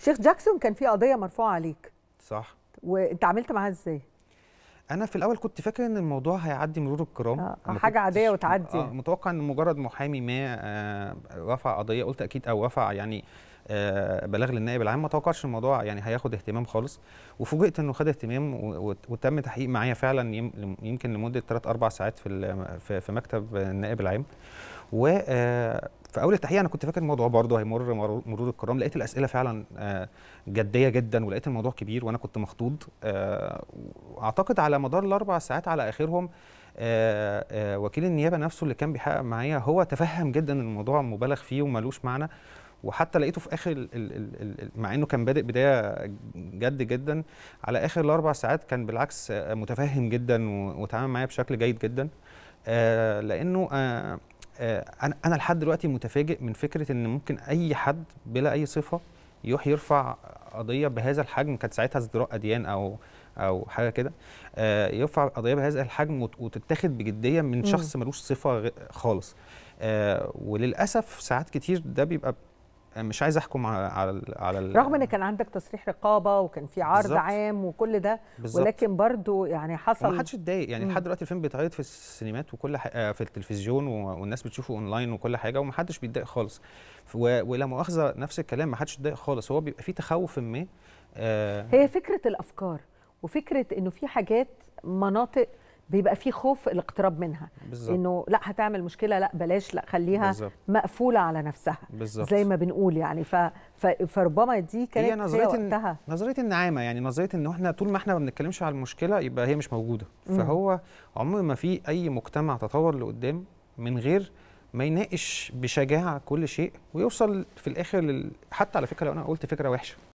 شيخ جاكسون كان في قضيه مرفوعه عليك صح وانت عملت معاها ازاي انا في الاول كنت فاكر ان الموضوع هيعدي مرور الكرام آه حاجه عاديه وتعدي آه متوقع ان مجرد محامي ما آه رفع قضيه قلت اكيد او رفع يعني آه بلاغ للنائب العام ما توقعش الموضوع يعني هياخد اهتمام خالص وفوجئت انه خد اهتمام وتم تحقيق معايا فعلا يمكن لمده 3 4 ساعات في في مكتب النائب العام و آه في اول التحقيق انا كنت فاكر الموضوع برضه هيمر مرور الكرام لقيت الاسئله فعلا آه، جديه جدا ولقيت الموضوع كبير وانا كنت مخطوط آه، اعتقد على مدار الاربع ساعات على اخرهم آه، وكيل النيابه نفسه اللي كان بيحقق معايا هو تفهم جدا ان الموضوع مبالغ فيه وملوش معنى وحتى لقيته في اخر الـ الـ الـ مع انه كان بادئ بدايه جد جدا على اخر الاربع ساعات كان بالعكس متفهم جدا وتعامل معايا بشكل جيد جدا لانه آه، انا انا لحد دلوقتي متفاجئ من فكره ان ممكن اي حد بلا اي صفه يروح يرفع قضيه بهذا الحجم كانت ساعتها ازدراء اديان او او حاجه كده آه، يرفع قضيه بهذا الحجم وتتاخد بجديه من شخص ملوش صفه خالص آه، وللاسف ساعات كتير ده بيبقى مش عايز احكم على على رغم ان كان عندك تصريح رقابه وكان في عرض بالزبط. عام وكل ده بالزبط. ولكن برضو يعني حصل ما حدش اتضايق يعني لحد دلوقتي الفيلم بيتعرض في السينمات وكل ح... آه، في التلفزيون والناس بتشوفه اونلاين وكل حاجه وما حدش بيتضايق خالص و... ولا مؤاخذه نفس الكلام ما حدش اتضايق خالص هو بيبقى في تخوف ما آه هي فكره الافكار وفكره انه في حاجات مناطق بيبقى في خوف الاقتراب منها بالزبط. انه لا هتعمل مشكله لا بلاش لا خليها بالزبط. مقفوله على نفسها بالزبط. زي ما بنقول يعني ف... ف... فربما دي كانت هي نظريه هي وقتها. نظريه النعامه يعني نظريه ان احنا طول ما احنا ما بنتكلمش على المشكله يبقى هي مش موجوده مم. فهو عمر ما في اي مجتمع تطور لقدام من غير ما يناقش بشجاعه كل شيء ويوصل في الاخر لل... حتى على فكره لو انا قلت فكره وحشه